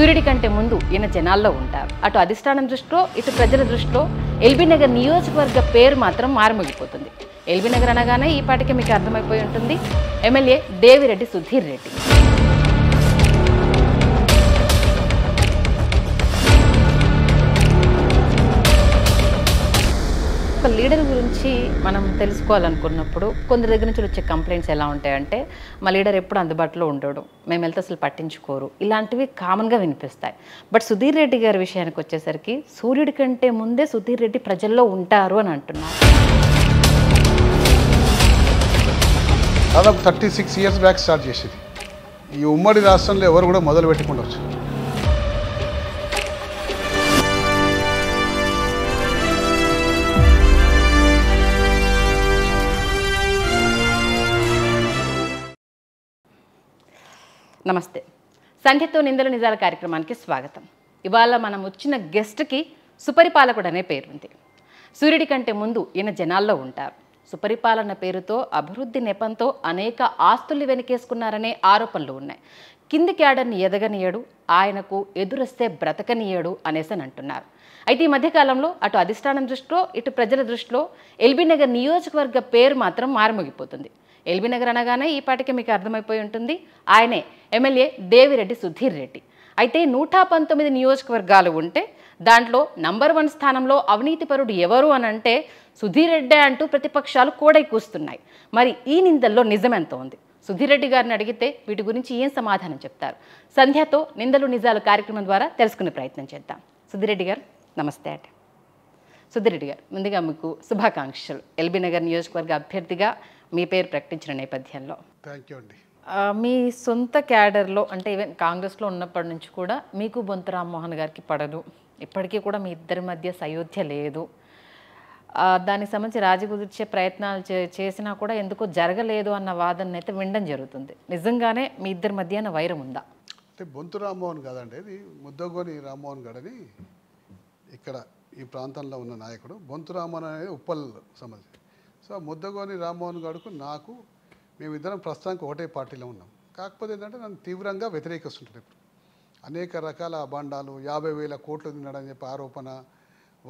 సూర్యుడి కంటే ముందు ఈయన జనాల్లో ఉంటారు అటు అధిష్టానం దృష్టిలో ఇటు ప్రజల దృష్టిలో ఎల్బీ నగర్ నియోజకవర్గ పేరు మాత్రం మారుమోగిపోతుంది ఎల్బీ నగర్ అనగానే ఈ పాటికి మీకు అర్థమైపోయి ఉంటుంది ఎమ్మెల్యే దేవిరెడ్డి సుధీర్ రెడ్డి ఒక లీడర్ గురించి మనం తెలుసుకోవాలనుకున్నప్పుడు కొందరి దగ్గర నుంచి వచ్చే కంప్లైంట్స్ ఎలా ఉంటాయంటే మా లీడర్ ఎప్పుడు అందుబాటులో ఉండడు మేము వెళ్తే అసలు పట్టించుకోరు ఇలాంటివి కామన్గా వినిపిస్తాయి బట్ సుధీర్ రెడ్డి గారి విషయానికి వచ్చేసరికి సూర్యుడి కంటే ముందే సుధీర్ రెడ్డి ప్రజల్లో ఉంటారు అని అంటున్నారు దాదాపు thirty six years back start చేసేది ఈ ఉమ్మడి రాష్ట్రంలో ఎవరు కూడా మొదలు పెట్టుకుండొచ్చు నమస్తే సంధ్యతో నిందలు నిజాల కార్యక్రమానికి స్వాగతం ఇవాళ మనం వచ్చిన గెస్ట్కి సుపరిపాలకుడు అనే పేరుంది సూర్యుడి కంటే ముందు ఈయన జనాల్లో ఉంటారు సుపరిపాలన పేరుతో అభివృద్ధి నెపంతో అనేక ఆస్తుల్ని వెనకేసుకున్నారనే ఆరోపణలు ఉన్నాయి కిందికి ఆడని ఎదగనీయడు ఆయనకు ఎదురొస్తే బ్రతకనీయడు అనేసి అని అంటున్నారు అయితే ఈ మధ్యకాలంలో అటు అధిష్టానం దృష్టిలో ఇటు ప్రజల దృష్టిలో ఎల్బీనగర్ నియోజకవర్గ పేరు మాత్రం మారుమోగిపోతుంది ఎల్బీ నగర్ అనగానే ఈ పాటికి మీకు అర్థమైపోయి ఉంటుంది ఆయనే ఎమ్మెల్యే దేవిరెడ్డి సుధీర్ రెడ్డి అయితే నూట పంతొమ్మిది నియోజకవర్గాలు ఉంటే దాంట్లో నంబర్ వన్ స్థానంలో అవినీతిపరుడు ఎవరు అని అంటే సుధీర్ రెడ్డి అంటూ ప్రతిపక్షాలు కూడా కూస్తున్నాయి మరి ఈ నిందల్లో నిజమెంత ఉంది సుధీర్ రెడ్డి గారిని అడిగితే వీటి గురించి ఏం సమాధానం చెప్తారు సంధ్యతో నిందలు నిజాలు కార్యక్రమం ద్వారా తెలుసుకునే ప్రయత్నం చేద్దాం సుధీర్ రెడ్డి గారు నమస్తే అండి రెడ్డి గారు ముందుగా మీకు శుభాకాంక్షలు ఎల్బీ నగర్ నియోజకవర్గ అభ్యర్థిగా మీ పేరు ప్రకటించిన నేపథ్యంలో థ్యాంక్ యూ అండి మీ సొంత క్యాడర్లో అంటే ఈవెన్ కాంగ్రెస్లో ఉన్నప్పటి నుంచి కూడా మీకు బొంత రామ్మోహన్ గారికి పడదు ఇప్పటికీ కూడా మీ ఇద్దరి మధ్య సయోధ్య లేదు దానికి సంబంధించి రాజీ కుదిర్చే ప్రయత్నాలు చేసినా కూడా ఎందుకో జరగలేదు అన్న వాదన అయితే వినడం జరుగుతుంది నిజంగానే మీ ఇద్దరి మధ్య వైరం ఉందా అంటే బొంతు రామ్మోహన్ కాదండి ఇది ముద్దగోని రామ్మోహన్ గడని ఇక్కడ ఈ ప్రాంతంలో ఉన్న నాయకుడు బొంతు రామ్మోహన్ అనేది ఉప్పల్ సంబంధించి సో ముద్దగోని రామ్మోహన్ గారుకు నాకు మేమిద్దరం ప్రస్తుతానికి ఒకటే పార్టీలో ఉన్నాం కాకపోతే ఏంటంటే నన్ను తీవ్రంగా వ్యతిరేకిస్తుంటాడు ఇప్పుడు అనేక రకాల అభాండాలు యాభై వేల కోట్లు తిన్నాడని చెప్పి ఆరోపణ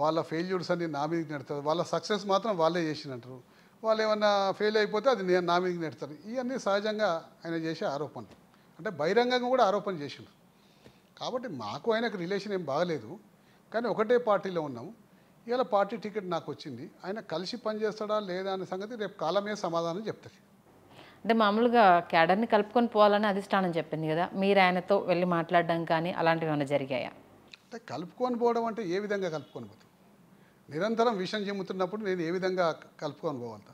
వాళ్ళ ఫెయిల్యూర్స్ అన్ని నా మీదకి నెడతారు వాళ్ళ సక్సెస్ మాత్రం వాళ్ళే చేసినట్టు వాళ్ళు ఏమన్నా ఫెయిల్ అయిపోతే అది నేను నా మీదకి నడుతారు ఇవన్నీ సహజంగా ఆయన చేసే ఆరోపణలు అంటే బహిరంగంగా కూడా ఆరోపణ చేసిండు కాబట్టి మాకు ఆయనకు రిలేషన్ ఏం బాగలేదు కానీ ఒకటే పార్టీలో ఉన్నాము ఇలా పార్టీ టికెట్ నాకు వచ్చింది ఆయన కలిసి పనిచేస్తాడా లేదా అనే సంగతి రేపు కాలమే సమాధానం చెప్తుంది అంటే మామూలుగా కేడర్ని కలుపుకొని పోవాలని అధిష్టానం చెప్పింది కదా మీరు ఆయనతో వెళ్ళి మాట్లాడడం కానీ అలాంటివి ఏమైనా జరిగాయా అంటే కలుపుకొని పోవడం అంటే ఏ విధంగా కలుపుకొని పోతాం నిరంతరం విషయం చెమ్ముతున్నప్పుడు నేను ఏ విధంగా కలుపుకొని పోవాలంట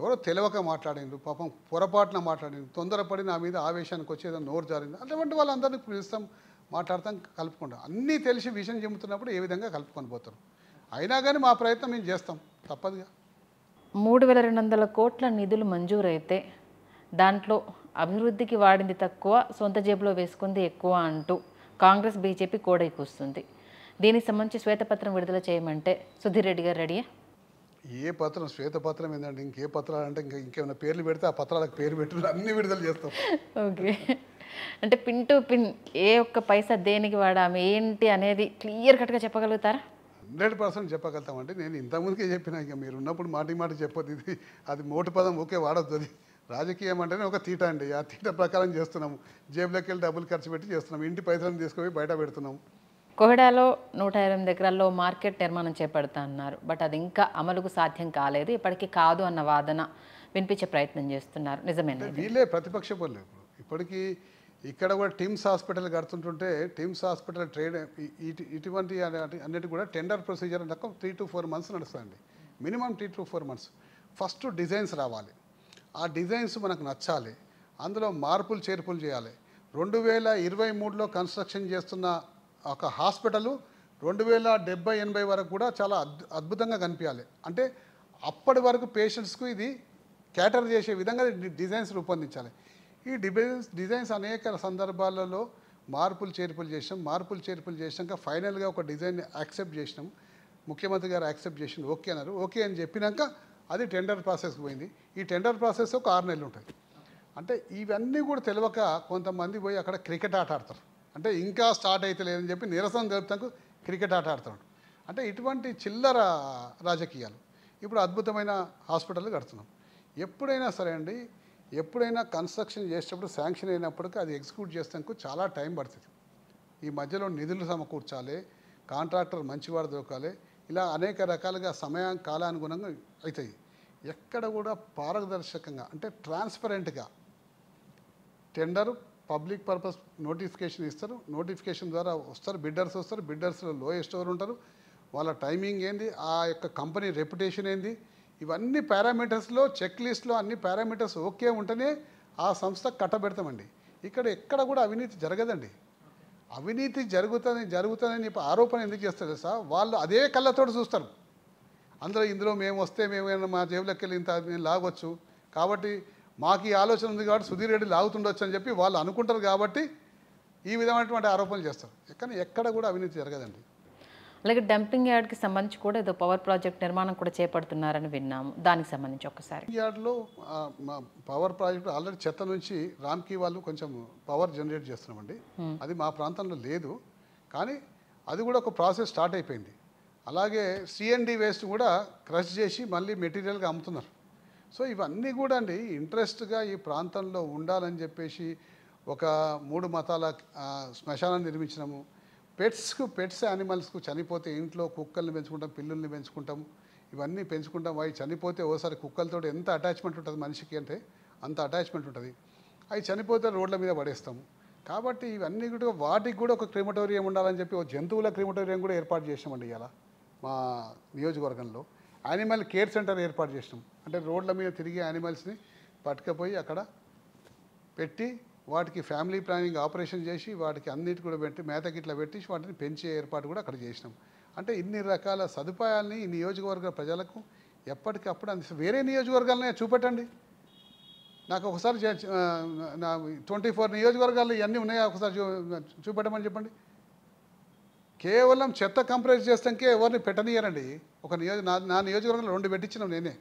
ఎవరో తెలియక మాట్లాడిండు పాపం పొరపాటున మాట్లాడిండు తొందరపడి నా మీద ఆవేశానికి వచ్చేదో నోరు జారింది అటువంటి వాళ్ళందరినీ పిలుస్తాం మాట్లాడతాం కలుపుకుంటాం అన్నీ తెలిసి విషయం చెబుతున్నప్పుడు ఏ విధంగా కలుపుకొని పోతారు అయినా కానీ మా ప్రయత్నం మేము చేస్తాం తప్పదుగా మూడు వేల రెండు వందల కోట్ల నిధులు మంజూరైతే దాంట్లో అభివృద్ధికి వాడింది తక్కువ సొంత జేబులో వేసుకుంది ఎక్కువ అంటూ కాంగ్రెస్ బీజేపీ కోడై కూస్తుంది దీనికి సంబంధించి శ్వేతపత్రం విడుదల చేయమంటే సుధీర్ రెడ్డి గారు రెడీయా ఏ పత్రం శ్వేతపత్రం ఏంటంటే ఇంకే పత్రాలు అంటే ఇంకా ఇంకేమైనా పేర్లు పెడితే ఆ పత్రాలకు పేరు పెట్టు అన్ని విడుదల చేస్తాం ఓకే అంటే పిన్ టు పిన్ ఏ ఒక్క పైసా దేనికి వాడాము ఏంటి అనేది క్లియర్ కట్గా చెప్పగలుగుతారా హండ్రెడ్ పర్సెంట్ చెప్పగలుగుతామంటే నేను ఇంతకుముందుకే చెప్పిన ఇంకా మీరు ఉన్నప్పుడు మాటి మాట చెప్పదు ఇది అది మోటు పదం ఓకే వాడద్దు అది రాజకీయం అంటేనే ఒక తీట అండి ఆ తీట ప్రకారం చేస్తున్నాము జేబులోకి వెళ్ళి డబ్బులు ఖర్చు పెట్టి చేస్తున్నాం ఇంటి పైసలను తీసుకుపోయి బయట పెడుతున్నాము కోహెడాలో నూట ఎనిమిది ఎకరాల్లో మార్కెట్ నిర్మాణం చేపడతా అన్నారు బట్ అది ఇంకా అమలుకు సాధ్యం కాలేదు ఇప్పటికీ కాదు అన్న వాదన వినిపించే ప్రయత్నం చేస్తున్నారు నిజమే వీళ్ళే ప్రతిపక్ష పనులు ఇప్పుడు ఇప్పటికీ ఇక్కడ కూడా టిమ్స్ హాస్పిటల్ కడుతుంటుంటే టిమ్స్ హాస్పిటల్ ట్రేడ్ ఇటువంటి అన్నిటి కూడా టెండర్ ప్రొసీజర్ రకం త్రీ టు ఫోర్ మంత్స్ నడుస్తుంది minimum three to four months first designs రావాలి ఆ డిజైన్స్ మనకు నచ్చాలి అందులో మార్పులు చేర్పులు చేయాలి రెండు వేల ఇరవై మూడులో కన్స్ట్రక్షన్ చేస్తున్న ఒక హాస్పిటల్ రెండు వేల డెబ్బై ఎనభై వరకు కూడా చాలా అద్భుతంగా కనిపించాలి అంటే అప్పటి వరకు పేషెంట్స్కు ఇది క్యాటర్ చేసే విధంగా డిజైన్స్ రూపొందించాలి ఈ డిజైన్స్ డిజైన్స్ అనేక సందర్భాలలో మార్పులు చేర్పులు చేసినాం మార్పులు చేర్పులు చేసాక ఫైనల్గా ఒక డిజైన్ యాక్సెప్ట్ చేసినాం ముఖ్యమంత్రి గారు యాక్సెప్ట్ చేసిన ఓకే అన్నారు ఓకే అని చెప్పినాక అది టెండర్ ప్రాసెస్కి పోయింది ఈ టెండర్ ప్రాసెస్ ఒక ఆరు నెలలు ఉంటుంది అంటే ఇవన్నీ కూడా తెలియక కొంతమంది పోయి అక్కడ క్రికెట్ ఆట ఆడతారు అంటే ఇంకా స్టార్ట్ అయితే లేదని చెప్పి నిరసన తెలుపుతాకు క్రికెట్ ఆట ఆడుతున్నాడు అంటే ఇటువంటి చిల్లర రాజకీయాలు ఇప్పుడు అద్భుతమైన హాస్పిటల్ కడుతున్నాం ఎప్పుడైనా సరే అండి ఎప్పుడైనా కన్స్ట్రక్షన్ చేసేటప్పుడు శాంక్షన్ అయినప్పటికీ అది ఎగ్జిక్యూట్ చేసేందుకు చాలా టైం పడుతుంది ఈ మధ్యలో నిధులు సమకూర్చాలి కాంట్రాక్టర్ మంచివాడు దొరకాలి ఇలా అనేక రకాలుగా సమయా కాలానుగుణంగా అవుతాయి ఎక్కడ కూడా పారదర్శకంగా అంటే ట్రాన్స్పరెంట్గా టెండర్ పబ్లిక్ పర్పస్ నోటిఫికేషన్ ఇస్తారు నోటిఫికేషన్ ద్వారా వస్తారు బిడ్డర్స్ వస్తారు బిడ్డర్స్లో లోయెస్ట్ ఎవరు ఉంటారు వాళ్ళ టైమింగ్ ఏంది ఆ యొక్క కంపెనీ రెప్యుటేషన్ ఏంది ఇవన్నీ పారామీటర్స్లో చెక్ లిస్ట్లో అన్ని పారామీటర్స్ ఓకే ఉంటేనే ఆ సంస్థ కట్టబెడతామండి ఇక్కడ ఎక్కడ కూడా అవినీతి జరగదండి అవినీతి జరుగుతుంది జరుగుతుందని ఆరోపణ ఎందుకు చేస్తారు తెలుసా వాళ్ళు అదే కళ్ళతో చూస్తారు అందులో ఇందులో మేము వస్తే మేము మా జేబులోకి వెళ్ళి ఇంత మేము లాగొచ్చు కాబట్టి మాకు ఈ ఆలోచన ఉంది కాబట్టి సుధీర్ రెడ్డి లాగుతుండొచ్చు అని చెప్పి వాళ్ళు అనుకుంటారు కాబట్టి ఈ విధమైనటువంటి ఆరోపణలు చేస్తారు కానీ ఎక్కడ కూడా అవినీతి జరగదండి అలాగే డంపింగ్ యార్డ్కి సంబంధించి కూడా ఏదో పవర్ ప్రాజెక్ట్ నిర్మాణం కూడా చేపడుతున్నారని విన్నాము దానికి సంబంధించి ఒకసారి యార్డ్లో పవర్ ప్రాజెక్ట్ ఆల్రెడీ చెత్త నుంచి రామ్కి వాళ్ళు కొంచెం పవర్ జనరేట్ చేస్తున్నామండి అది మా ప్రాంతంలో లేదు కానీ అది కూడా ఒక ప్రాసెస్ స్టార్ట్ అయిపోయింది అలాగే సిఎన్డి వేస్ట్ కూడా క్రష్ చేసి మళ్ళీ మెటీరియల్గా అమ్ముతున్నారు సో ఇవన్నీ కూడా అండి ఇంట్రెస్ట్గా ఈ ప్రాంతంలో ఉండాలని చెప్పేసి ఒక మూడు మతాల శ్మశానాన్ని నిర్మించినాము పెట్స్కు పెట్స్ యానిమల్స్కు చనిపోతే ఇంట్లో కుక్కల్ని పెంచుకుంటాం పిల్లుల్ని పెంచుకుంటాం ఇవన్నీ పెంచుకుంటాం అవి చనిపోతే ఓసారి కుక్కలతో ఎంత అటాచ్మెంట్ ఉంటుంది మనిషికి అంటే అంత అటాచ్మెంట్ ఉంటుంది అవి చనిపోతే రోడ్ల మీద పడేస్తాము కాబట్టి ఇవన్నీ కూడా వాటికి కూడా ఒక క్రిమటోరియం ఉండాలని చెప్పి ఒక జంతువుల క్రిమటోరియం కూడా ఏర్పాటు చేసినామండి ఇలా మా నియోజకవర్గంలో యానిమల్ కేర్ సెంటర్ ఏర్పాటు చేసినాం అంటే రోడ్ల మీద తిరిగి యానిమల్స్ని పట్టుకపోయి అక్కడ పెట్టి వాటికి ఫ్యామిలీ ప్లానింగ్ ఆపరేషన్ చేసి వాటికి అన్నిటి కూడా పెట్టి మేత గిట్ల పెట్టి వాటిని పెంచే ఏర్పాటు కూడా అక్కడ చేసినాం అంటే ఇన్ని రకాల సదుపాయాలని ఈ నియోజకవర్గ ప్రజలకు ఎప్పటికప్పుడు అంది వేరే నియోజకవర్గాలనే చూపెట్టండి నాకు ఒకసారి నా ట్వంటీ ఫోర్ నియోజకవర్గాలు ఇవన్నీ ఉన్నాయా ఒకసారి చూ చూపెట్టమని చెప్పండి కేవలం చెత్త కంప్రైజ్ చేస్తాకే ఎవరిని పెట్టనియారండి ఒక నియోజ నా నా నియోజకవర్గంలో రెండు పెట్టించినాం నేనే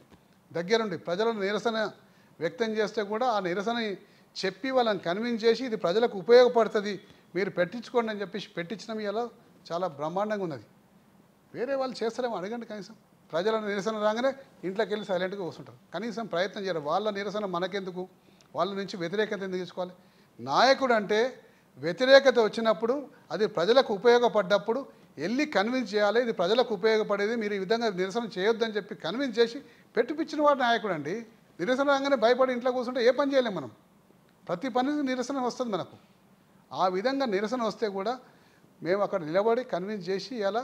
దగ్గరుండి ప్రజలను నిరసన వ్యక్తం చేస్తే కూడా ఆ నిరసన చెప్పి వాళ్ళని కన్విన్స్ చేసి ఇది ప్రజలకు ఉపయోగపడుతుంది మీరు పెట్టించుకోండి అని చెప్పేసి పెట్టించడం ఇలా చాలా బ్రహ్మాండంగా ఉన్నది వేరే వాళ్ళు చేస్తారేమో అడగండి కనీసం ప్రజల నిరసన రాగానే ఇంట్లోకి వెళ్ళి సైలెంట్గా వస్తుంటారు కనీసం ప్రయత్నం చేయరు వాళ్ళ నిరసన మనకెందుకు వాళ్ళ నుంచి వ్యతిరేకత ఎందుకు తీసుకోవాలి నాయకుడు అంటే వ్యతిరేకత వచ్చినప్పుడు అది ప్రజలకు ఉపయోగపడ్డప్పుడు వెళ్ళి కన్విన్స్ చేయాలి ఇది ప్రజలకు ఉపయోగపడేది మీరు ఈ విధంగా నిరసన చేయొద్దని చెప్పి కన్విన్స్ చేసి పెట్టిపించిన వాడు నాయకుడు అండి నిరసన రాగానే భయపడి ఇంట్లో కూర్చుంటే ఏ పని చేయలేము మనం ప్రతి పనికి నిరసన వస్తుంది మనకు ఆ విధంగా నిరసన వస్తే కూడా మేము అక్కడ నిలబడి కన్విన్స్ చేసి ఇలా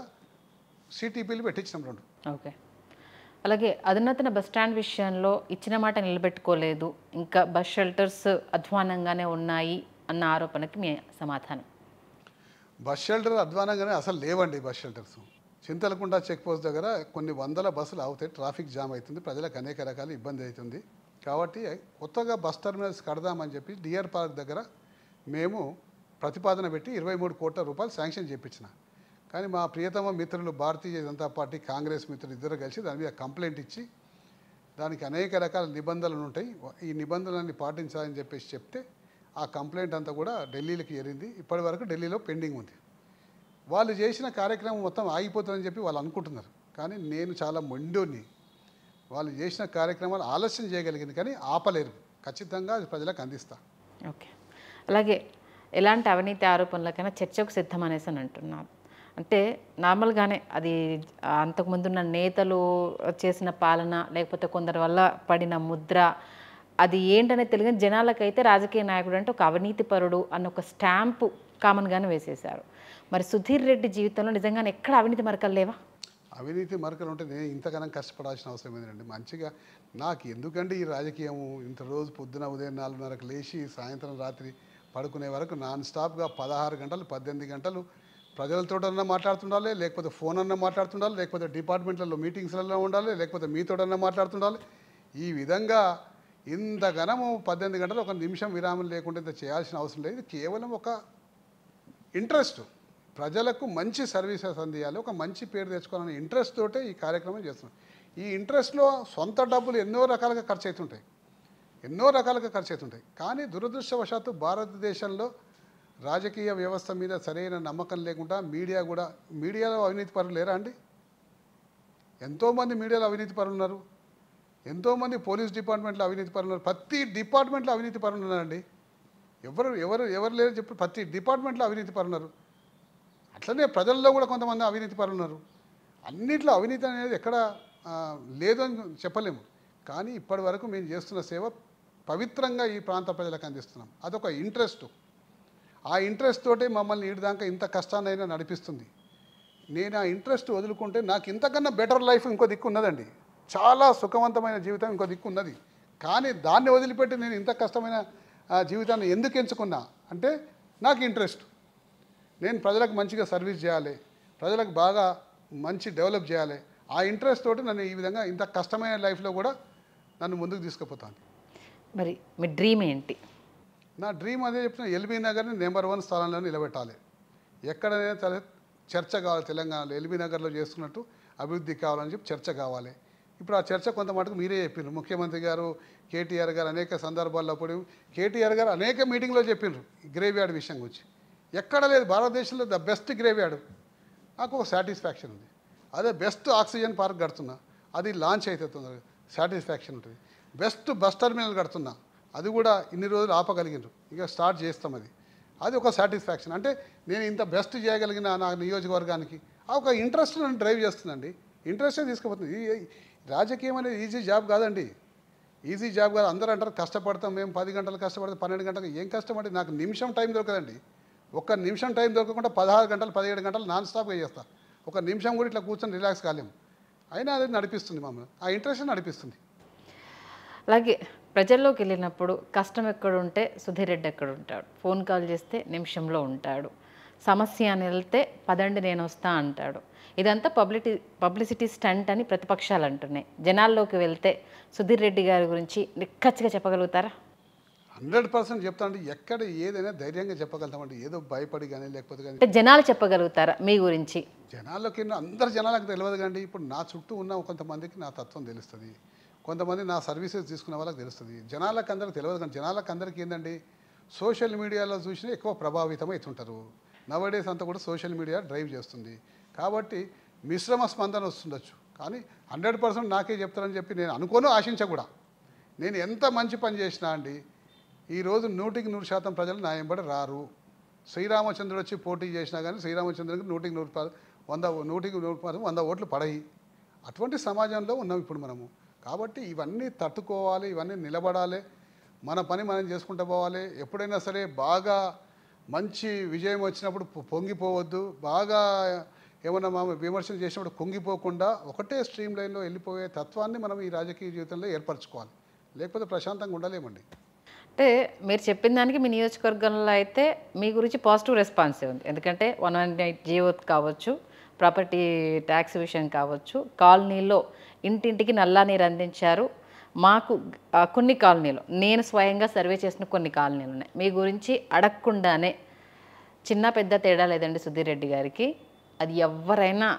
సిటీపీలు పెట్టించినాం రెండు ఓకే అలాగే అధునాతన బస్ స్టాండ్ విషయంలో ఇచ్చిన మాట నిలబెట్టుకోలేదు ఇంకా బస్ షెల్టర్స్ అధ్వానంగానే ఉన్నాయి అన్న ఆరోపణకి మీ సమాధానం బస్ షెల్టర్ అధ్వానంగానే అసలు లేవండి బస్ షెల్టర్స్ చింతలకుండా చెక్ పోస్ట్ దగ్గర కొన్ని వందల బస్సులు అవుతాయి ట్రాఫిక్ జామ్ అవుతుంది ప్రజలకు అనేక రకాల ఇబ్బంది అవుతుంది కాబట్టి కొత్తగా బస్ టెర్మినల్స్ కడదామని చెప్పి డిఆర్ పార్క్ దగ్గర మేము ప్రతిపాదన పెట్టి ఇరవై మూడు కోట్ల రూపాయలు శాంక్షన్ చేయించిన కానీ మా ప్రియతమ మిత్రులు భారతీయ జనతా పార్టీ కాంగ్రెస్ మిత్రులు ఇద్దరు కలిసి దాని మీద కంప్లైంట్ ఇచ్చి దానికి అనేక రకాల నిబంధనలు ఉంటాయి ఈ నిబంధనలన్నీ పాటించాలని చెప్పేసి చెప్తే ఆ కంప్లైంట్ అంతా కూడా ఢిల్లీకి ఏరింది ఇప్పటి వరకు ఢిల్లీలో పెండింగ్ ఉంది వాళ్ళు చేసిన కార్యక్రమం మొత్తం ఆగిపోతుందని చెప్పి వాళ్ళు అనుకుంటున్నారు కానీ నేను చాలా మొండోని వాళ్ళు చేసిన కార్యక్రమాలు ఆలస్యం చేయగలిగింది కానీ ఆపలేరు ఖచ్చితంగా అది ప్రజలకు అందిస్తా ఓకే అలాగే ఎలాంటి అవినీతి ఆరోపణలకైనా చర్చకు సిద్ధం అనేసి అని అంటున్నాం అంటే నార్మల్గానే అది అంతకుముందున్న నేతలు చేసిన పాలన లేకపోతే కొందరి వల్ల పడిన ముద్ర అది ఏంటనే తెలియని జనాలకైతే రాజకీయ నాయకుడు అంటే ఒక అవినీతిపరుడు అన్న ఒక స్టాంపు కామన్గానే వేసేశారు మరి సుధీర్ రెడ్డి జీవితంలో నిజంగానే ఎక్కడ అవినీతి మరకలు లేవా అవినీతి మరకలు ఉంటే నేను ఇంతగానం కష్టపడాల్సిన అవసరం ఏంటండి మంచిగా నాకు ఎందుకండి ఈ రాజకీయం ఇంత రోజు పొద్దున ఉదయం నాలుగున్నరకు లేచి సాయంత్రం రాత్రి పడుకునే వరకు నాన్ స్టాప్గా పదహారు గంటలు పద్దెనిమిది గంటలు ప్రజలతోటన్నా మాట్లాడుతుండాలి లేకపోతే ఫోన్ అన్నా మాట్లాడుతుండాలి లేకపోతే డిపార్ట్మెంట్లలో మీటింగ్స్లలో ఉండాలి లేకపోతే మీతోటన్నా మాట్లాడుతుండాలి ఈ విధంగా ఇంత ఘనము పద్దెనిమిది గంటలు ఒక నిమిషం విరామం లేకుండా ఇంత చేయాల్సిన అవసరం లేదు కేవలం ఒక ఇంట్రెస్ట్ ప్రజలకు మంచి సర్వీసెస్ అందియాలి ఒక మంచి పేరు తెచ్చుకోవాలనే ఇంట్రెస్ట్ తోటే ఈ కార్యక్రమం చేస్తున్నాం ఈ ఇంట్రెస్ట్లో సొంత డబ్బులు ఎన్నో రకాలుగా ఖర్చు అవుతుంటాయి ఎన్నో రకాలుగా ఖర్చు అవుతుంటాయి కానీ దురదృష్టవశాత్తు భారతదేశంలో రాజకీయ వ్యవస్థ మీద సరైన నమ్మకం లేకుండా మీడియా కూడా మీడియాలో అవినీతి పరులు లేరా అండి ఎంతోమంది మీడియాలో అవినీతి పరులు ఉన్నారు ఎంతోమంది పోలీస్ డిపార్ట్మెంట్లో అవినీతి పరులు ఉన్నారు ప్రతి డిపార్ట్మెంట్లో అవినీతి పరులు ఉన్నారండి ఎవరు ఎవరు ఎవరు లేరు చెప్పి ప్రతి డిపార్ట్మెంట్లో అవినీతి పరులు ఉన్నారు అట్లనే ప్రజల్లో కూడా కొంతమంది అవినీతి పరులు ఉన్నారు అన్నిట్లో అవినీతి అనేది ఎక్కడ లేదని చెప్పలేము కానీ ఇప్పటి వరకు మేము చేస్తున్న సేవ పవిత్రంగా ఈ ప్రాంత ప్రజలకు అందిస్తున్నాం అదొక ఇంట్రెస్ట్ ఆ ఇంట్రెస్ట్ తోటే మమ్మల్ని దాకా ఇంత కష్టాన్నైనా నడిపిస్తుంది నేను ఆ ఇంట్రెస్ట్ వదులుకుంటే నాకు ఇంతకన్నా బెటర్ లైఫ్ ఇంకో దిక్కు ఉన్నదండి చాలా సుఖవంతమైన జీవితం ఇంకో దిక్కు ఉన్నది కానీ దాన్ని వదిలిపెట్టి నేను ఇంత కష్టమైన జీవితాన్ని ఎందుకు ఎంచుకున్నా అంటే నాకు ఇంట్రెస్ట్ నేను ప్రజలకు మంచిగా సర్వీస్ చేయాలి ప్రజలకు బాగా మంచి డెవలప్ చేయాలి ఆ ఇంట్రెస్ట్ తోటి నన్ను ఈ విధంగా ఇంత కష్టమైన లైఫ్లో కూడా నన్ను ముందుకు తీసుకుపోతాను మరి మీ డ్రీమ్ ఏంటి నా డ్రీమ్ అదే చెప్పిన ఎల్బీ నగర్ని నెంబర్ వన్ స్థానంలో నిలబెట్టాలి ఎక్కడైనా చర్చ కావాలి తెలంగాణలో ఎల్బీ నగర్లో చేసుకున్నట్టు అభివృద్ధి కావాలని చెప్పి చర్చ కావాలి ఇప్పుడు ఆ చర్చ కొంత మటుకు మీరే చెప్పిండ్రు ముఖ్యమంత్రి గారు కేటీఆర్ గారు అనేక సందర్భాల్లో అప్పుడు కేటీఆర్ గారు అనేక మీటింగ్లో చెప్పిండ్రు గ్రేవ్ యార్డ్ విషయం గురించి ఎక్కడ లేదు భారతదేశంలో ద బెస్ట్ గ్రేవ్యార్డ్ నాకు ఒక సాటిస్ఫాక్షన్ ఉంది అదే బెస్ట్ ఆక్సిజన్ పార్క్ కడుతున్నా అది లాంచ్ అయితే తొందరగా సాటిస్ఫాక్షన్ ఉంటుంది బెస్ట్ బస్ టర్మినల్ కడుతున్నా అది కూడా ఇన్ని రోజులు ఆపగలిగినారు ఇంకా స్టార్ట్ చేస్తాం అది అది ఒక సాటిస్ఫాక్షన్ అంటే నేను ఇంత బెస్ట్ చేయగలిగిన నా నియోజకవర్గానికి ఆ ఒక ఇంట్రెస్ట్ నన్ను డ్రైవ్ చేస్తుందండి ఇంట్రెస్టే తీసుకుపోతుంది రాజకీయం అనేది ఈజీ జాబ్ కాదండి ఈజీ జాబ్ కాదు అందరూ అంటారు కష్టపడతాం మేము పది గంటలు కష్టపడతాం పన్నెండు గంటలకు ఏం కష్టం అంటే నాకు నిమిషం టైం దొరకదండి ఒక్క నిమిషం టైం దొరకకుండా పదహారు గంటలు పదిహేడు గంటలు నాన్ స్టాప్గా చేస్తా ఒక నిమిషం కూడా ఇట్లా కూర్చొని రిలాక్స్ కాలేము అయినా అది నడిపిస్తుంది మమ్మల్ని ఆ ఇంట్రెస్ట్ నడిపిస్తుంది అలాగే ప్రజల్లోకి వెళ్ళినప్పుడు కష్టం ఎక్కడ ఉంటే సుధీర్ రెడ్డి ఎక్కడ ఉంటాడు ఫోన్ కాల్ చేస్తే నిమిషంలో ఉంటాడు సమస్య అని వెళ్తే పదండి నేను వస్తా అంటాడు ఇదంతా పబ్లిటీ పబ్లిసిటీ స్టంట్ అని ప్రతిపక్షాలు అంటున్నాయి జనాల్లోకి వెళ్తే సుధీర్ రెడ్డి గారి గురించి నిక్కచ్చిగా చెప్పగలుగుతారా హండ్రెడ్ పర్సెంట్ చెప్తామండి ఎక్కడ ఏదైనా ధైర్యంగా చెప్పగలుగుతామండి ఏదో భయపడి కానీ లేకపోతే కానీ జనాలు చెప్పగలుగుతారా మీ గురించి జనాల్లోకి అందరు జనాలకు తెలియదు కానీ ఇప్పుడు నా చుట్టూ ఉన్న కొంతమందికి నా తత్వం తెలుస్తుంది కొంతమంది నా సర్వీసెస్ తీసుకునే వాళ్ళకి తెలుస్తుంది జనాలకు అందరికి తెలియదు కానీ జనాలకు అందరికీ ఏంటండి సోషల్ మీడియాలో చూసినా ఎక్కువ ప్రభావితం అవుతుంటారు డేస్ అంతా కూడా సోషల్ మీడియా డ్రైవ్ చేస్తుంది కాబట్టి మిశ్రమ స్పందన వస్తుండొచ్చు కానీ హండ్రెడ్ పర్సెంట్ నాకే చెప్తారని చెప్పి నేను అనుకోను ఆశించకూడా నేను ఎంత మంచి పని చేసినా అండి ఈరోజు నూటికి నూరు శాతం ప్రజలు న్యాయంపడి రారు శ్రీరామచంద్రుడు వచ్చి పోటీ చేసినా కానీ శ్రీరామచంద్రుడికి నూటికి నూరు వంద నూటికి నూరు వంద ఓట్లు పడయి అటువంటి సమాజంలో ఉన్నాం ఇప్పుడు మనము కాబట్టి ఇవన్నీ తట్టుకోవాలి ఇవన్నీ నిలబడాలి మన పని మనం చేసుకుంటూ పోవాలి ఎప్పుడైనా సరే బాగా మంచి విజయం వచ్చినప్పుడు పొంగిపోవద్దు బాగా ఏమన్నా మా విమర్శలు చేసినప్పుడు కుంగిపోకుండా ఒకటే స్ట్రీమ్ లైన్లో వెళ్ళిపోయే తత్వాన్ని మనం ఈ రాజకీయ జీవితంలో ఏర్పరచుకోవాలి లేకపోతే ప్రశాంతంగా ఉండలేమండి అంటే మీరు చెప్పిన దానికి మీ నియోజకవర్గంలో అయితే మీ గురించి పాజిటివ్ రెస్పాన్స్ ఉంది ఎందుకంటే వన్ వన్ నైట్ జియో కావచ్చు ప్రాపర్టీ ట్యాక్స్ విషయం కావచ్చు కాలనీలో ఇంటింటికి నల్లా నీరు అందించారు మాకు కొన్ని కాలనీలు నేను స్వయంగా సర్వే చేసిన కొన్ని కాలనీలు ఉన్నాయి మీ గురించి అడగకుండానే చిన్న పెద్ద తేడా లేదండి సుధీర్ రెడ్డి గారికి అది ఎవరైనా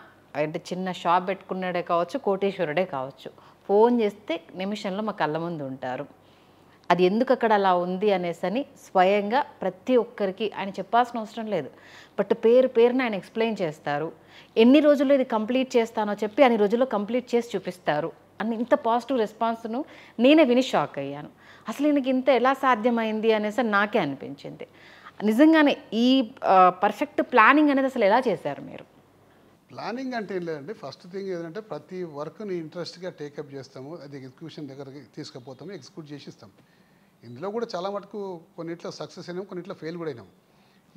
అంటే చిన్న షాప్ పెట్టుకున్నాడే కావచ్చు కోటేశ్వరుడే కావచ్చు ఫోన్ చేస్తే నిమిషంలో మా కళ్ళ ముందు ఉంటారు అది ఎందుకు అక్కడ అలా ఉంది అనేసి అని స్వయంగా ప్రతి ఒక్కరికి ఆయన చెప్పాల్సిన అవసరం లేదు బట్ పేరు పేరున ఆయన ఎక్స్ప్లెయిన్ చేస్తారు ఎన్ని రోజుల్లో ఇది కంప్లీట్ చేస్తానో చెప్పి అన్ని రోజుల్లో కంప్లీట్ చేసి చూపిస్తారు అని ఇంత పాజిటివ్ రెస్పాన్స్ను నేనే విని షాక్ అయ్యాను అసలు ఈయనకి ఇంత ఎలా సాధ్యమైంది అనేసి నాకే అనిపించింది నిజంగానే ఈ పర్ఫెక్ట్ ప్లానింగ్ అనేది అసలు ఎలా చేశారు మీరు ప్లానింగ్ అంటే ఏం లేదండి ఫస్ట్ థింగ్ ఏంటంటే ప్రతి వర్క్ని ఇంట్రెస్ట్గా టేకప్ చేస్తాము అది ఎగ్జిక్యూషన్ దగ్గరికి తీసుకుపోతాము ఎగ్జిక్యూట్ చేసిస్తాం ఇందులో కూడా చాలా మటుకు కొన్నిట్లో సక్సెస్ అయినాం కొన్నిట్లో ఫెయిల్ కూడా అయినాం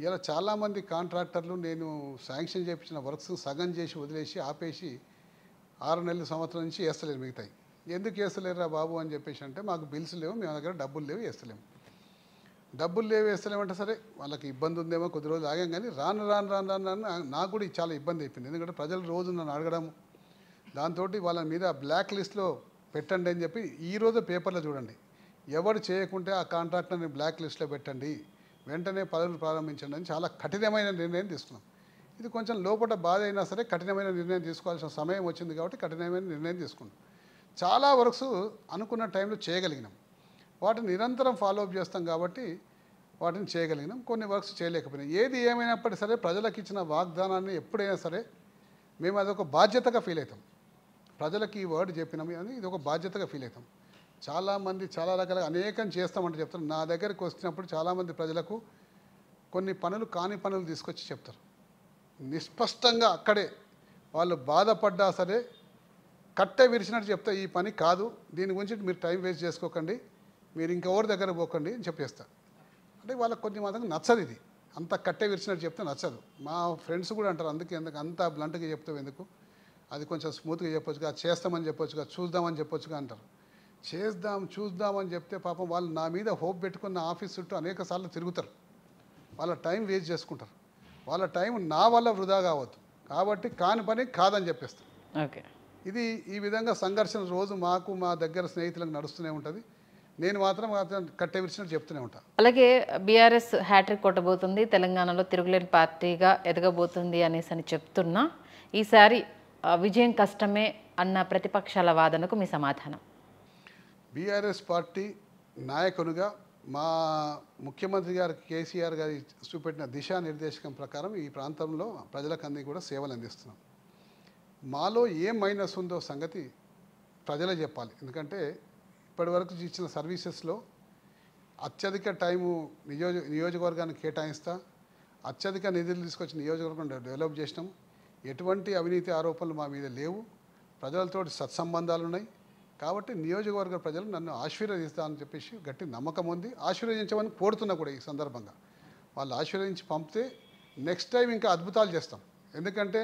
ఇలా చాలామంది కాంట్రాక్టర్లు నేను శాంక్షన్ చేయించిన వర్క్స్ సగం చేసి వదిలేసి ఆపేసి ఆరు నెలల సంవత్సరం నుంచి వేస్తలేరు మిగతాయి ఎందుకు వేస్తలేరా బాబు అని చెప్పేసి అంటే మాకు బిల్స్ లేవు మేము దగ్గర డబ్బులు లేవు వేస్తలేము డబ్బులు లేవు వేస్తలేమంటే సరే వాళ్ళకి ఇబ్బంది ఉందేమో కొద్ది రోజులు ఆగాం కానీ రాను రాను రాను రాను రాను నాకు కూడా చాలా ఇబ్బంది అయిపోయింది ఎందుకంటే ప్రజలు రోజు నన్ను అడగడం దాంతో వాళ్ళ మీద బ్లాక్ లిస్ట్లో పెట్టండి అని చెప్పి ఈరోజు పేపర్లో చూడండి ఎవరు చేయకుంటే ఆ కాంట్రాక్టర్ని బ్లాక్ లిస్ట్లో పెట్టండి వెంటనే పదవులు ప్రారంభించండి అని చాలా కఠినమైన నిర్ణయం తీసుకున్నాం ఇది కొంచెం లోపల బాధ అయినా సరే కఠినమైన నిర్ణయం తీసుకోవాల్సిన సమయం వచ్చింది కాబట్టి కఠినమైన నిర్ణయం తీసుకున్నాం చాలా వర్క్స్ అనుకున్న టైంలో చేయగలిగినాం వాటిని నిరంతరం ఫాలో అప్ చేస్తాం కాబట్టి వాటిని చేయగలిగినాం కొన్ని వర్క్స్ చేయలేకపోయినాం ఏది ఏమైనప్పటికీ సరే ప్రజలకు ఇచ్చిన వాగ్దానాన్ని ఎప్పుడైనా సరే మేము అదొక బాధ్యతగా ఫీల్ అవుతాం ప్రజలకు ఈ వర్డ్ చెప్పినాం అని ఇది ఒక బాధ్యతగా ఫీల్ అవుతాం చాలామంది చాలా రకాలుగా అనేకం చేస్తామంటే చెప్తారు నా దగ్గరికి వచ్చినప్పుడు చాలామంది ప్రజలకు కొన్ని పనులు కాని పనులు తీసుకొచ్చి చెప్తారు నిస్పష్టంగా అక్కడే వాళ్ళు బాధపడ్డా సరే కట్టే విరిచినట్టు చెప్తే ఈ పని కాదు దీని గురించి మీరు టైం వేస్ట్ చేసుకోకండి మీరు ఇంకెవరి దగ్గర పోకండి అని చెప్పేస్తా అంటే వాళ్ళకి కొన్ని మాత్రం నచ్చదు ఇది అంత కట్టే విరిచినట్టు చెప్తే నచ్చదు మా ఫ్రెండ్స్ కూడా అంటారు అందుకే ఎందుకు అంత బ్లంట్గా చెప్తావు ఎందుకు అది కొంచెం స్మూత్గా చెప్పొచ్చుగా చేస్తామని చెప్పొచ్చుగా చూద్దామని చెప్పొచ్చుగా అంటారు చేద్దాం చూద్దాం అని చెప్తే పాపం వాళ్ళు నా మీద హోప్ పెట్టుకున్న ఆఫీస్ చుట్టూ అనేక సార్లు తిరుగుతారు వాళ్ళ టైం వేస్ట్ చేసుకుంటారు వాళ్ళ టైం నా వల్ల వృధా కావద్దు కాబట్టి కాని పని కాదని చెప్పేస్తారు ఓకే ఇది ఈ విధంగా సంఘర్షణ రోజు మాకు మా దగ్గర స్నేహితులకు నడుస్తూనే ఉంటుంది నేను మాత్రం కట్టె విరిచినట్టు చెప్తూనే ఉంటాను అలాగే బీఆర్ఎస్ హ్యాట్రిక్ కొట్టబోతుంది తెలంగాణలో తిరుగులేని పార్టీగా ఎదగబోతుంది అనేసి అని చెప్తున్నా ఈసారి విజయం కష్టమే అన్న ప్రతిపక్షాల వాదనకు మీ సమాధానం బీఆర్ఎస్ పార్టీ నాయకునిగా మా ముఖ్యమంత్రి గారు కేసీఆర్ గారి చూపెట్టిన దిశానిర్దేశకం ప్రకారం ఈ ప్రాంతంలో ప్రజలకందరికీ కూడా సేవలు అందిస్తున్నాం మాలో ఏం మైనస్ ఉందో సంగతి ప్రజలే చెప్పాలి ఎందుకంటే ఇప్పటివరకు ఇచ్చిన సర్వీసెస్లో అత్యధిక టైము నియోజ నియోజకవర్గానికి కేటాయిస్తా అత్యధిక నిధులు తీసుకొచ్చి నియోజకవర్గం డెవలప్ చేసినాం ఎటువంటి అవినీతి ఆరోపణలు మా మీద లేవు ప్రజలతో సత్సంబంధాలు ఉన్నాయి కాబట్టి నియోజకవర్గ ప్రజలు నన్ను ఆశీర్వదిస్తానని చెప్పేసి గట్టి నమ్మకం ఉంది ఆశీర్వదించమని కోరుతున్నా కూడా ఈ సందర్భంగా వాళ్ళు ఆశీర్వదించి పంపితే నెక్స్ట్ టైం ఇంకా అద్భుతాలు చేస్తాం ఎందుకంటే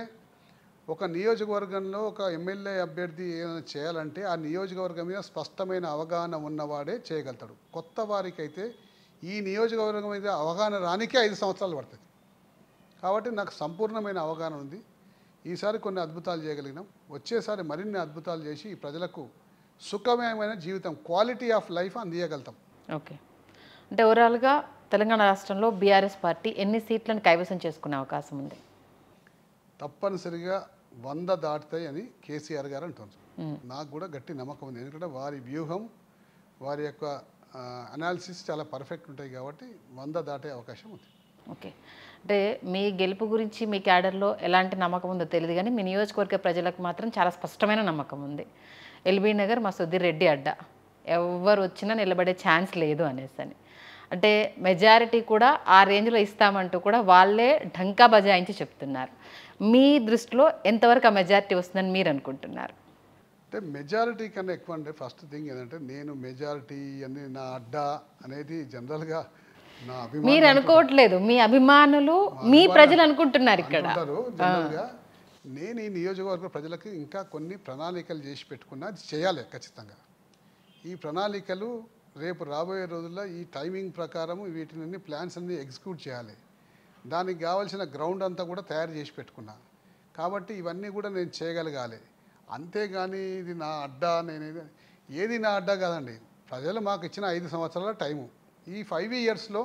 ఒక నియోజకవర్గంలో ఒక ఎమ్మెల్యే అభ్యర్థి ఏదైనా చేయాలంటే ఆ నియోజకవర్గం మీద స్పష్టమైన అవగాహన ఉన్నవాడే చేయగలుగుతాడు కొత్త వారికైతే ఈ నియోజకవర్గం మీద అవగాహన రానికే ఐదు సంవత్సరాలు పడుతుంది కాబట్టి నాకు సంపూర్ణమైన అవగాహన ఉంది ఈసారి కొన్ని అద్భుతాలు చేయగలిగినాం వచ్చేసారి మరిన్ని అద్భుతాలు చేసి ప్రజలకు సుఖమయమైన జీవితం క్వాలిటీ ఆఫ్ లైఫ్ అందియగలుగుతాం ఓకే అంటే ఓవరాల్గా తెలంగాణ రాష్ట్రంలో బీఆర్ఎస్ పార్టీ ఎన్ని సీట్లను కైవసం చేసుకునే అవకాశం ఉంది తప్పనిసరిగా వంద దాటుతాయి అని కేసీఆర్ గారు అంటున్నారు hmm. నాకు కూడా గట్టి నమ్మకం ఉంది ఎందుకంటే వారి వ్యూహం వారి యొక్క అనాలిసిస్ చాలా పర్ఫెక్ట్ ఉంటాయి కాబట్టి వంద దాటే అవకాశం ఉంది ఓకే అంటే మీ గెలుపు గురించి మీ క్యాడర్లో ఎలాంటి నమ్మకం ఉందో తెలియదు కానీ మీ నియోజకవర్గ ప్రజలకు మాత్రం చాలా స్పష్టమైన నమ్మకం ఉంది ఎల్బీ నగర్ మా సుధీర్ రెడ్డి అడ్డ ఎవరు వచ్చినా నిలబడే ఛాన్స్ లేదు అనేసి అని అంటే మెజారిటీ కూడా ఆ రేంజ్లో ఇస్తామంటూ కూడా వాళ్ళే ఢంకా బజాయించి చెప్తున్నారు మీ దృష్టిలో ఎంతవరకు ఆ మెజారిటీ వస్తుందని మీరు అనుకుంటున్నారు అంటే మెజారిటీ కన్నా ఎక్కువ అంటే ఫస్ట్ థింగ్ ఏంటంటే నేను మెజారిటీ అని నా అడ్డా అనేది జనరల్గా మీరు అనుకోవట్లేదు మీ అభిమానులు మీ ప్రజలు అనుకుంటున్నారు ఇక్కడ నేను ఈ నియోజకవర్గ ప్రజలకు ఇంకా కొన్ని ప్రణాళికలు చేసి పెట్టుకున్నా అది చేయాలి ఖచ్చితంగా ఈ ప్రణాళికలు రేపు రాబోయే రోజుల్లో ఈ టైమింగ్ ప్రకారం వీటిని ప్లాన్స్ అన్ని ఎగ్జిక్యూట్ చేయాలి దానికి కావాల్సిన గ్రౌండ్ అంతా కూడా తయారు చేసి పెట్టుకున్నా కాబట్టి ఇవన్నీ కూడా నేను చేయగలగాలి అంతేగాని ఇది నా అడ్డా నేను ఏది నా అడ్డా కాదండి ప్రజలు మాకు ఇచ్చిన ఐదు సంవత్సరాల టైము ఈ ఫైవ్ ఇయర్స్లో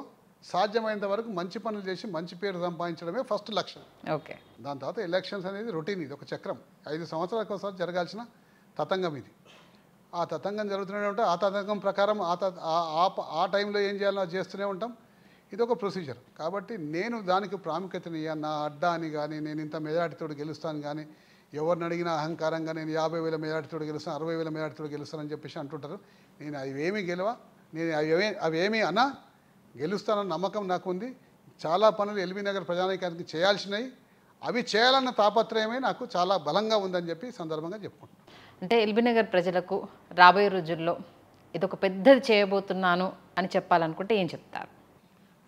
సాధ్యమైనంత వరకు మంచి పనులు చేసి మంచి పేరు సంపాదించడమే ఫస్ట్ లక్ష్యం ఓకే దాని తర్వాత ఎలక్షన్స్ అనేది రొటీన్ ఇది ఒక చక్రం ఐదు సంవత్సరాలకు ఒకసారి జరగాల్సిన తతంగం ఇది ఆ తతంగం జరుగుతూనే ఉంటే ఆ తతంగం ప్రకారం ఆ ఆ టైంలో ఏం చేయాలో చేస్తూనే ఉంటాం ఇది ఒక ప్రొసీజర్ కాబట్టి నేను దానికి ప్రాముఖ్యతని నా అడ్డా అని కానీ నేను ఇంత మెజార్టీతో గెలుస్తాను కానీ ఎవరిని అడిగిన అహంకారంగా నేను యాభై వేల మెజార్టీతో గెలుస్తాను అరవై వేల మెజార్టీతో గెలుస్తానని చెప్పేసి అంటుంటారు నేను అవి ఏమీ గెలవా నేను అవి అవి ఏమీ అన్నా గెలుస్తానన్న నమ్మకం నాకుంది చాలా పనులు ఎల్బీ నగర్ ప్రజానీకానికి చేయాల్సినవి అవి చేయాలన్న తాపత్రయమే నాకు చాలా బలంగా ఉందని చెప్పి సందర్భంగా చెప్పుకుంటున్నాను అంటే ఎల్బీ నగర్ ప్రజలకు రాబోయే రోజుల్లో ఇదొక పెద్దది చేయబోతున్నాను అని చెప్పాలనుకుంటే ఏం చెప్తారు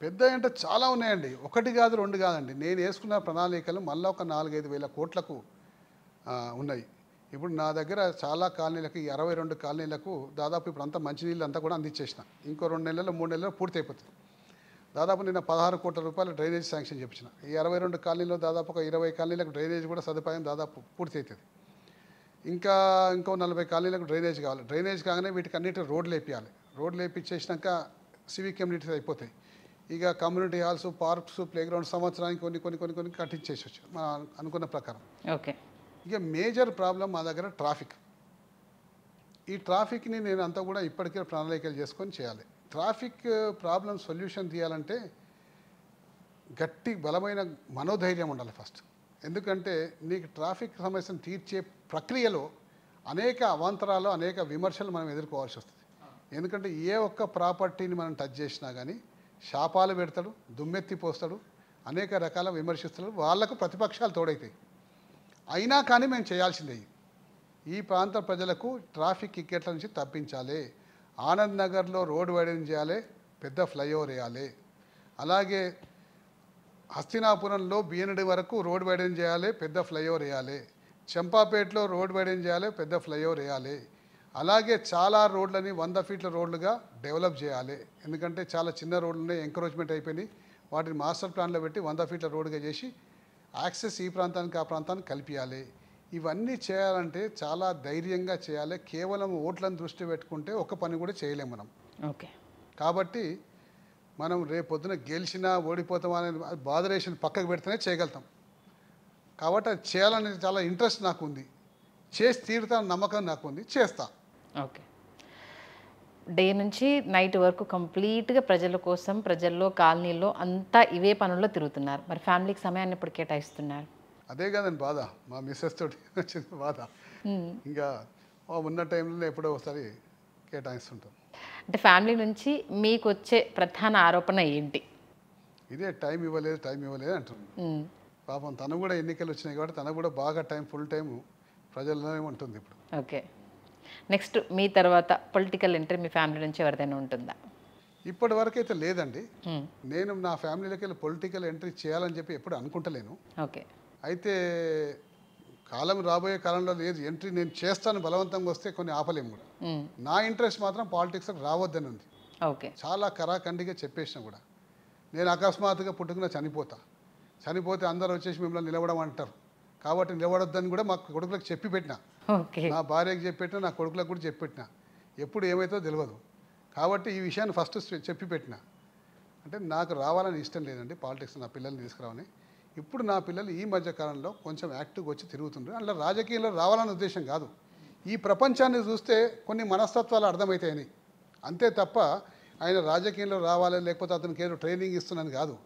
పెద్ద అంటే చాలా ఉన్నాయండి ఒకటి కాదు రెండు కాదండి నేను వేసుకున్న ప్రణాళికలు మళ్ళీ ఒక నాలుగైదు వేల కోట్లకు ఉన్నాయి ఇప్పుడు నా దగ్గర చాలా కాలనీలకు అరవై రెండు కాలనీలకు దాదాపు ఇప్పుడు అంతా మంచినీళ్ళు అంతా కూడా అందించేసిన ఇంకో రెండు నెలలు మూడు నెలలు పూర్తి అయిపోతుంది దాదాపు నిన్న పదహారు కోట్ల రూపాయలు డ్రైనేజ్ శాంక్షన్ చెప్పిన ఈ అరవై రెండు కాలనీలో దాదాపు ఒక ఇరవై కాలనీలకు డ్రైనేజ్ కూడా సదుపాయం దాదాపు పూర్తి అవుతుంది ఇంకా ఇంకో నలభై కాలనీలకు డ్రైనేజ్ కావాలి డ్రైనేజ్ కాగానే వీటికి అన్నిటి రోడ్లు వేపించాలి రోడ్లు వేపించేసినాక సివిక్ కమ్యూనిటీస్ అయిపోతాయి ఇక community halls parks playground సంవత్సరానికి కొన్ని కొన్ని కొన్ని కొన్ని కట్టించేసి మన అనుకున్న ప్రకారం ఓకే ఇక మేజర్ ప్రాబ్లం మా దగ్గర ట్రాఫిక్ ఈ ట్రాఫిక్ని నేను అంతా కూడా ఇప్పటికే ప్రణాళికలు చేసుకొని చేయాలి ట్రాఫిక్ ప్రాబ్లం సొల్యూషన్ తీయాలంటే గట్టి బలమైన మనోధైర్యం ఉండాలి ఫస్ట్ ఎందుకంటే నీకు ట్రాఫిక్ సమస్యను తీర్చే ప్రక్రియలో అనేక అవాంతరాలు అనేక విమర్శలు మనం ఎదుర్కోవాల్సి వస్తుంది ఎందుకంటే ఏ ఒక్క ప్రాపర్టీని మనం టచ్ చేసినా కానీ శాపాలు పెడతాడు దుమ్మెత్తి పోస్తాడు అనేక రకాల విమర్శిస్తాడు వాళ్లకు ప్రతిపక్షాలు తోడైతాయి అయినా కానీ మేము చేయాల్సిందే ఈ ప్రాంత ప్రజలకు ట్రాఫిక్ టికెట్ల నుంచి తప్పించాలి ఆనంద్ నగర్లో రోడ్డు వైడింగ్ చేయాలి పెద్ద ఫ్లైఓవర్ వేయాలి అలాగే హస్తినాపురంలో బీఎన్డి వరకు రోడ్ వైడింగ్ చేయాలి పెద్ద ఫ్లైఓవర్ వేయాలి చంపాపేటలో రోడ్ వైడింగ్ చేయాలి పెద్ద ఫ్లైఓవర్ వేయాలి అలాగే చాలా రోడ్లని వంద ఫీట్ల రోడ్లుగా డెవలప్ చేయాలి ఎందుకంటే చాలా చిన్న రోడ్లు ఉన్నాయి ఎంకరేజ్మెంట్ అయిపోయినాయి వాటిని మాస్టర్ ప్లాన్లో పెట్టి వంద ఫీట్ల రోడ్డుగా చేసి యాక్సెస్ ఈ ప్రాంతానికి ఆ ప్రాంతానికి కలిపియాలి ఇవన్నీ చేయాలంటే చాలా ధైర్యంగా చేయాలి కేవలం ఓట్లను దృష్టి పెట్టుకుంటే ఒక పని కూడా చేయలేము మనం ఓకే కాబట్టి మనం రేపొద్దున గెలిచినా ఓడిపోతాం అనే బాధరేషన్ పక్కకు పెడితేనే చేయగలుగుతాం కాబట్టి అది చేయాలనేది చాలా ఇంట్రెస్ట్ నాకు ఉంది చేసి తీరుతా నమ్మకం నాకు ఉంది చేస్తా ఓకే డే నుంచి నైట్ వరకు కంప్లీట్గా ప్రజల కోసం ప్రజల్లో కాలనీల్లో అంతా ఇవే పనుల్లో తిరుగుతున్నారు మరి ఫ్యామిలీకి సమయాన్ని ఇప్పుడు కేటాయిస్తున్నారు అదే కాదండి బాధ మా మిస్సెస్ తోటి వచ్చింది బాధ ఇంకా ఉన్న టైంలో ఎప్పుడో ఒకసారి కేటాయిస్తుంటాం అంటే ఫ్యామిలీ నుంచి మీకు వచ్చే ప్రధాన ఆరోపణ ఏంటి ఇదే టైం ఇవ్వలేదు టైం ఇవ్వలేదు అంటున్నాను పాపం తను కూడా ఎన్నికలు వచ్చినాయి కాబట్టి తనకు కూడా బాగా టైం ఫుల్ టైం ప్రజల్లోనే ఉంటుంది ఇప్పుడు ఓకే నెక్స్ట్ మీ తర్వాత పొలిటికల్ ఎంట్రీ మీ ఫ్యామిలీ నుంచి ఎవరిదైనా ఉంటుందా ఇప్పటి వరకు అయితే లేదండి నేను నా ఫ్యామిలీలోకి వెళ్ళి పొలిటికల్ ఎంట్రీ చేయాలని చెప్పి ఎప్పుడు అనుకుంటలేను ఓకే అయితే కాలం రాబోయే కాలంలో లేదు ఎంట్రీ నేను చేస్తాను బలవంతంగా వస్తే కొన్ని ఆపలేము కూడా నా ఇంట్రెస్ట్ మాత్రం పాలిటిక్స్ రావద్దని ఉంది ఓకే చాలా కరాఖండిగా చెప్పేసిన కూడా నేను అకస్మాత్తుగా పుట్టుకున్న చనిపోతా చనిపోతే అందరూ వచ్చేసి మిమ్మల్ని నిలబడమంటారు కాబట్టి నిలబడొద్దని కూడా మా కొడుకులకు చెప్పి పెట్టినా నా భార్యకి చెప్పెట్టిన నా కొడుకులకు కూడా చెప్పెట్టిన ఎప్పుడు ఏమైతో తెలియదు కాబట్టి ఈ విషయాన్ని ఫస్ట్ చెప్పి పెట్టిన అంటే నాకు రావాలని ఇష్టం లేదండి పాలిటిక్స్ నా పిల్లల్ని తీసుకురావని ఇప్పుడు నా పిల్లలు ఈ మధ్య కాలంలో కొంచెం యాక్టివ్గా వచ్చి తిరుగుతుండ్రు అందులో రాజకీయంలో రావాలనే ఉద్దేశం కాదు ఈ ప్రపంచాన్ని చూస్తే కొన్ని మనస్తత్వాలు అర్థమవుతాయని అంతే తప్ప ఆయన రాజకీయంలో రావాలి లేకపోతే అతనికి ఏదో ట్రైనింగ్ ఇస్తున్నాను కాదు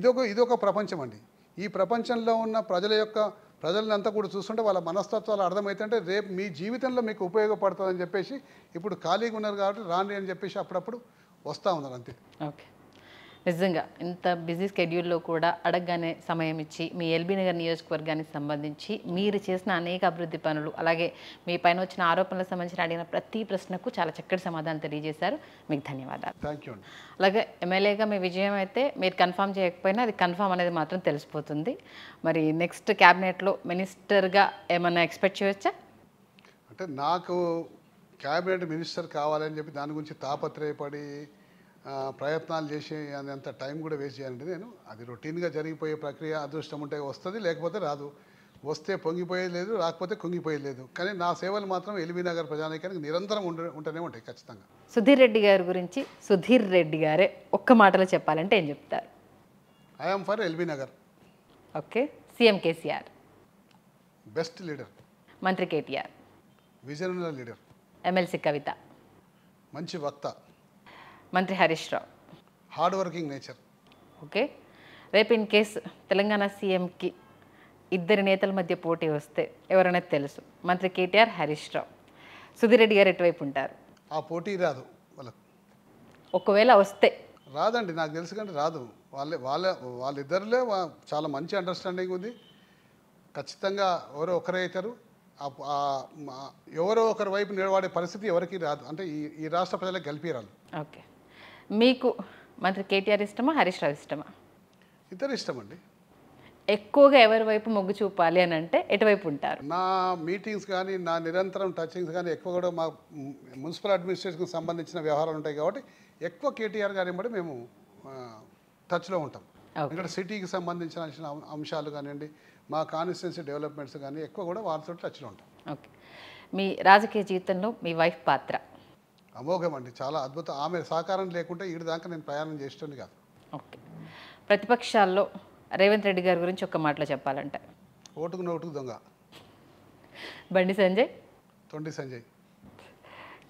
ఇదొక ఇదొక ప్రపంచం అండి ఈ ప్రపంచంలో ఉన్న ప్రజల యొక్క ప్రజలంతా కూడా చూస్తుంటే వాళ్ళ మనస్తత్వాలు అర్థమవుతుంటే రేపు మీ జీవితంలో మీకు ఉపయోగపడుతుందని చెప్పేసి ఇప్పుడు ఖాళీగా ఉన్నారు కాబట్టి రాండి అని చెప్పేసి అప్పుడప్పుడు వస్తూ ఉన్నారు అంతే ఓకే నిజంగా ఇంత బిజీ స్కెడ్యూల్లో కూడా అడగగానే సమయం ఇచ్చి మీ ఎల్బీ నగర్ నియోజకవర్గానికి సంబంధించి మీరు చేసిన అనేక అభివృద్ధి పనులు అలాగే మీ పైన వచ్చిన ఆరోపణలకు సంబంధించిన అడిగిన ప్రతి ప్రశ్నకు చాలా చక్కటి సమాధానం తెలియజేశారు మీకు ధన్యవాదాలు అలాగే ఎమ్మెల్యేగా మీ విజయం అయితే మీరు కన్ఫామ్ చేయకపోయినా అది కన్ఫామ్ అనేది మాత్రం తెలిసిపోతుంది మరి నెక్స్ట్ క్యాబినెట్లో మినిస్టర్గా ఏమైనా ఎక్స్పెక్ట్ చేయవచ్చా అంటే నాకు క్యాబినెట్ మినిస్టర్ కావాలని చెప్పి దాని గురించి తాపత్రయపడి ప్రయత్నాలు చేసి అంత టైం కూడా వేస్ట్ చేయాలంటే నేను అది రొటీన్గా జరిగిపోయే ప్రక్రియ అదృష్టం ఉంటే వస్తుంది లేకపోతే రాదు వస్తే పొంగిపోయేది లేదు రాకపోతే కుంగిపోయేది లేదు కానీ నా సేవలు మాత్రం ఎల్బీ నగర్ ప్రజానీకానికి నిరంతరం ఉండ ఉంటూనే ఉంటాయి ఖచ్చితంగా సుధీర్ రెడ్డి గారి గురించి సుధీర్ రెడ్డి గారే ఒక్క మాటలో చెప్పాలంటే ఏం చెప్తారు I am for LB Nagar okay CM KCR best leader మంత్రి కేటీఆర్ విజయనగర లీడర్ ఎమ్మెల్సీ కవిత మంచి వక్త మంత్రి Harish Rao hard working nature okay రేపు ఇన్ కేస్ తెలంగాణ సీఎంకి ఇద్దరి నేతల మధ్య పోటీ వస్తే ఎవరనేది తెలుసు మంత్రి కేటీఆర్ హరీష్ రావు సుధిరెడ్డి గారు ఎటువైపు ఉంటారు ఆ పోటీ రాదు వాళ్ళకు ఒకవేళ వస్తే రాదండి నాకు తెలుసు కానీ రాదు వాళ్ళే వాళ్ళ వాళ్ళిద్దరిలో చాలా మంచి అండర్స్టాండింగ్ ఉంది ఖచ్చితంగా ఎవరో ఒకరే అవుతారు ఎవరో ఒకరి వైపు నిలబడే పరిస్థితి ఎవరికి రాదు అంటే ఈ ఈ రాష్ట్ర ప్రజలకు గెలిపిరాలు ఓకే మీకు మంత్రి కేటీఆర్ ఇష్టమా హరీష్ రావు ఇష్టమా ఇద్దరు ఇష్టమండి ఎక్కువగా ఎవరి వైపు మొగ్గు చూపాలి అని అంటే ఎటువైపు ఉంటారు నా మీటింగ్స్ కానీ నా నిరంతరం టచింగ్స్ కానీ ఎక్కువ కూడా మా మున్సిపల్ అడ్మినిస్ట్రేషన్కి సంబంధించిన వ్యవహారాలు ఉంటాయి కాబట్టి ఎక్కువ కేటీఆర్ గారిని బట్టి మేము టచ్లో ఉంటాం ఇక్కడ సిటీకి సంబంధించిన అంశాలు కానివ్వండి మా కాన్స్టిట్యున్సీ డెవలప్మెంట్స్ కానీ ఎక్కువ కూడా వారితో టచ్లో ఉంటాం ఓకే మీ రాజకీయ జీవితంలో మీ వైఫ్ పాత్ర అమోఘం అండి చాలా అద్భుతం ఆమె సహకారం లేకుంటే ఈడి దాకా నేను ప్రయాణం చేసేటండి కాదు ఓకే ప్రతిపక్షాల్లో రేవంత్ రెడ్డి గారి గురించి ఒక్క మాటలో చెప్పాలంటే ఓటుకు నోటుకు దొంగ బండి సంజయ్ తొండి సంజయ్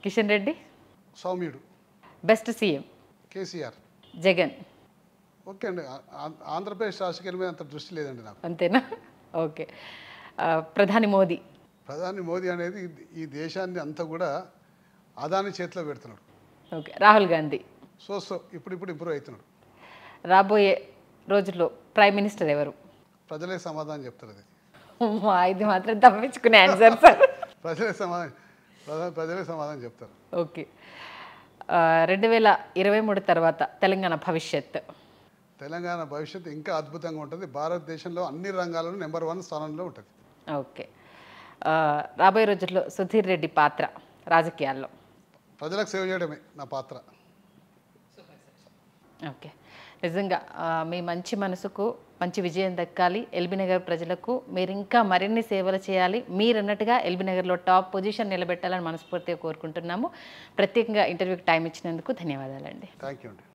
కిషన్ రెడ్డి సౌమ్యుడు best CM KCR Jagan okay అండి ఆంధ్రప్రదేశ్ రాజకీయాల మీద అంత దృష్టి లేదండి నాకు అంతేనా ఓకే ప్రధాని మోదీ ప్రధాని మోదీ అనేది ఈ దేశాన్ని అంతా కూడా అదాని చేతిలో పెడుతున్నాడు okay Rahul Gandhi so so ఇప్పుడు ఇప్పుడు ఇంప్రూవ్ అవుతున్నాడు రాబోయే రోజుల్లో ప్రైమ్ మినిస్టర్ ఎవరు ప్రజలే సమాధానం చెప్తారు అది ఇది మాత్రం తప్పించుకునే ఆన్సర్ సార్ ప్రజలే సమాధానం ప్రజలే సమాధానం చెప్తారు ఓకే రెండు వేల ఇరవై మూడు తర్వాత తెలంగాణ భవిష్యత్ తెలంగాణ భవిష్యత్తు ఇంకా అద్భుతంగా ఉంటుంది భారతదేశంలో అన్ని రంగాల్లో నెంబర్ వన్ స్థానంలో ఉంటుంది ఓకే రాబోయే రోజుల్లో సుధీర్ రెడ్డి పాత్ర రాజకీయాల్లో ప్రజలకు సేవ చేయడమే నా పాత్ర ఓకే నిజంగా మీ మంచి మనసుకు మంచి విజయం దక్కాలి ఎల్బీనగర్ ప్రజలకు మీరు ఇంకా మరిన్ని సేవలు చేయాలి మీరన్నట్టుగా ఎల్బీనగర్లో టాప్ పొజిషన్ నిలబెట్టాలని మనస్ఫూర్తిగా కోరుకుంటున్నాము ప్రత్యేకంగా ఇంటర్వ్యూకి టైం ఇచ్చినందుకు ధన్యవాదాలండి థ్యాంక్ యూ అండి